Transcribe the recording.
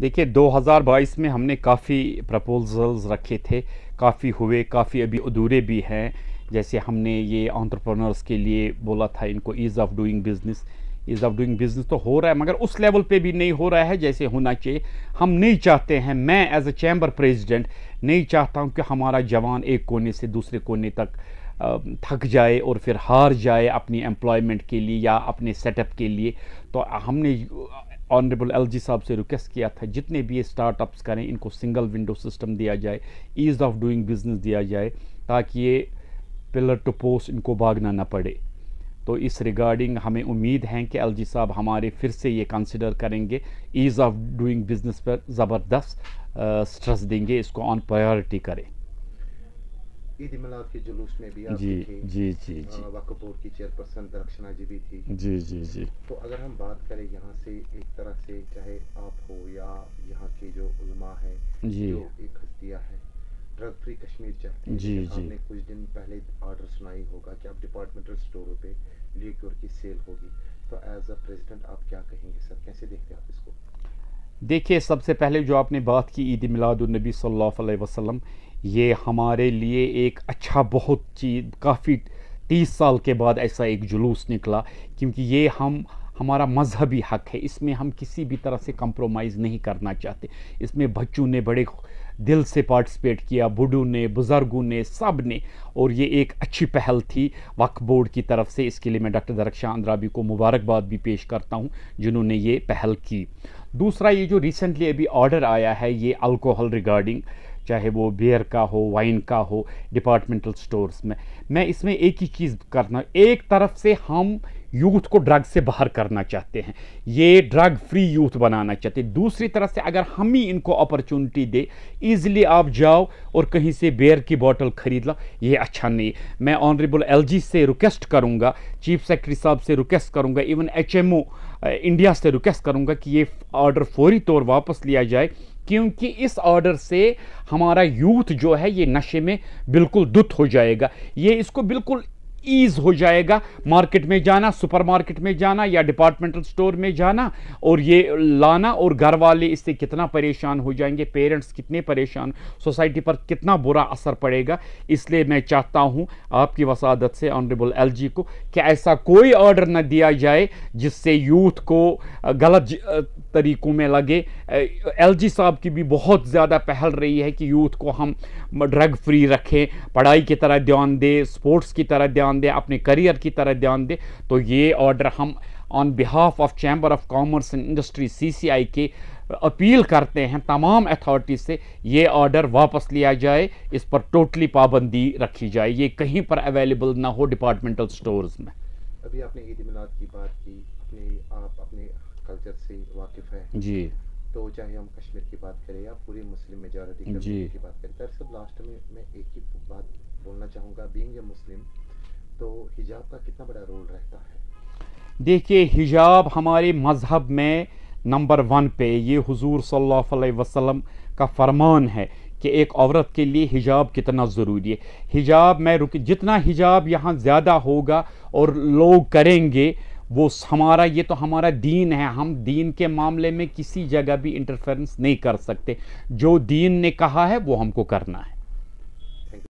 देखिए 2022 में हमने काफ़ी प्रपोजल्स रखे थे काफ़ी हुए काफ़ी अभी अधूरे भी हैं जैसे हमने ये ऑन्टरप्रनर्स के लिए बोला था इनको ease of doing business ease of doing business तो हो रहा है मगर उस लेवल पे भी नहीं हो रहा है जैसे होना चाहिए हम नहीं चाहते हैं मैं एज अ चैम्बर प्रेसिडेंट नहीं चाहता हूँ कि हमारा जवान एक कोने से दूसरे कोने तक थक जाए और फिर हार जाए अपनी एम्प्लॉयमेंट के लिए या अपने सेटअप के लिए तो हमने ऑनरेबल एलजी साहब से रिक्वेस्ट किया था जितने भी ये स्टार्टअप्स करें इनको सिंगल विंडो सिस्टम दिया जाए ईज़ ऑफ डूइंग बिजनेस दिया जाए ताकि ये पिलर टू पोस्ट इनको भागना ना पड़े तो इस रिगार्डिंग हमें उम्मीद है कि जी साहब हमारे फिर से ये कंसिडर करेंगे ईज़ ऑफ डूइंग बिजनेस पर ज़बरदस्त स्ट्रेस देंगे इसको ऑन प्रायोरिटी करें ईद मिलाद के जुलूस में भी आप जी जी जी जी वक्फ बोर्ड की चेयरपर्सन दरक्षना जी भी थी जी जी जी तो अगर हम बात करें यहाँ से एक तरह से चाहे आप हो या यहाँ के जो उलमा है जी जो एक हस्तियाँ है ड्रग फ्री कश्मीर चाहते हैं जी जी आपने कुछ दिन पहले ऑर्डर सुनाई होगा कि आप डिपार्टमेंटल स्टोरों पे लिक्योर की सेल होगी तो एज अ प्रेसिडेंट आप क्या कहेंगे सर कैसे देखते हैं आप इसको देखिए सबसे पहले जो आपने बात की ईद मिलादुलनबी सल्लल्लाहु अलैहि वसल्लम ये हमारे लिए एक अच्छा बहुत चीज काफ़ी तीस साल के बाद ऐसा एक जुलूस निकला क्योंकि ये हम हमारा मजहबी हक है इसमें हम किसी भी तरह से कंप्रोमाइज़ नहीं करना चाहते इसमें बच्चों ने बड़े दिल से पार्टिसिपेट किया बूढ़ों ने बुज़ुर्गों ने सब ने और ये एक अच्छी पहल थी वक्फ बोर्ड की तरफ से इसके लिए मैं डॉक्टर दरक्षा आंद्राबी को मुबारकबाद भी पेश करता हूँ जिन्होंने ये पहल की दूसरा ये जो रिसेंटली अभी ऑर्डर आया है ये अल्कोहल रिगार्डिंग चाहे वो बियर का हो वाइन का हो डिपार्टमेंटल स्टोर्स में मैं इसमें एक ही चीज़ करना एक तरफ से हम यूथ को ड्रग से बाहर करना चाहते हैं ये ड्रग फ्री यूथ बनाना चाहते हैं दूसरी तरफ से अगर हम ही इनको अपॉर्चुनिटी दे ईजिली आप जाओ और कहीं से बेयर की बॉटल खरीद लो ये अच्छा नहीं मैं ऑनरेबल एलजी से रिक्वेस्ट करूँगा चीफ सेक्रेटरी साहब से रिक्वेस्ट करूँगा इवन एचएमओ इंडिया से रिक्वेस्ट करूँगा कि ये ऑर्डर फौरी तौर वापस लिया जाए क्योंकि इस ऑर्डर से हमारा यूथ जो है ये नशे में बिल्कुल दुत हो जाएगा ये इसको बिल्कुल ईज हो जाएगा मार्केट में जाना सुपरमार्केट में जाना या डिपार्टमेंटल स्टोर में जाना और ये लाना और घर वाले इससे कितना परेशान हो जाएंगे पेरेंट्स कितने परेशान सोसाइटी पर कितना बुरा असर पड़ेगा इसलिए मैं चाहता हूँ आपकी वसादत से ऑनरेबल एल को कि ऐसा कोई ऑर्डर न दिया जाए जिससे यूथ को गलत तरीकों में लगे एल साहब की भी बहुत ज़्यादा पहल रही है कि यूथ को हम ड्रग फ्री रखें पढ़ाई की तरह ध्यान दें स्पोर्ट्स की तरह ध्यान ध्यान दें अपने करियर की तरह ध्यान दें तो ये ऑर्डर हम on behalf of chamber of commerce and industry सी के अपील करते हैं तमाम अथॉरिटी से ये ऑर्डर वापस लिया जाए इस पर टोटली पाबंदी रखी जाए ये कहीं पर अवेलेबल ना हो डिपार्टमेंटल स्टोर्स में अभी आपने ईद मिलाद की बात की अपने आप अपने कल्चर से वाकिफ है जी तो चाहे हम कश्मीर की बात करें या पूरी मुस्लिम मेजोरिटी की बात करें लास्ट में मैं एक ही बात बोलना चाहूँगा बींग ए मुस्लिम तो हिजाब का कितना बड़ा रोल रहता है देखिए हिजाब हमारे मज़हब में नंबर वन पे ये हुजूर सल्लल्लाहु अलैहि वसल्लम का फरमान है कि एक औरत के लिए हिजाब कितना ज़रूरी है हिजाब में रुकी जितना हिजाब यहाँ ज़्यादा होगा और लोग करेंगे वो हमारा ये तो हमारा दीन है हम दीन के मामले में किसी जगह भी इंटरफेरेंस नहीं कर सकते जो दीन ने कहा है वो हमको करना है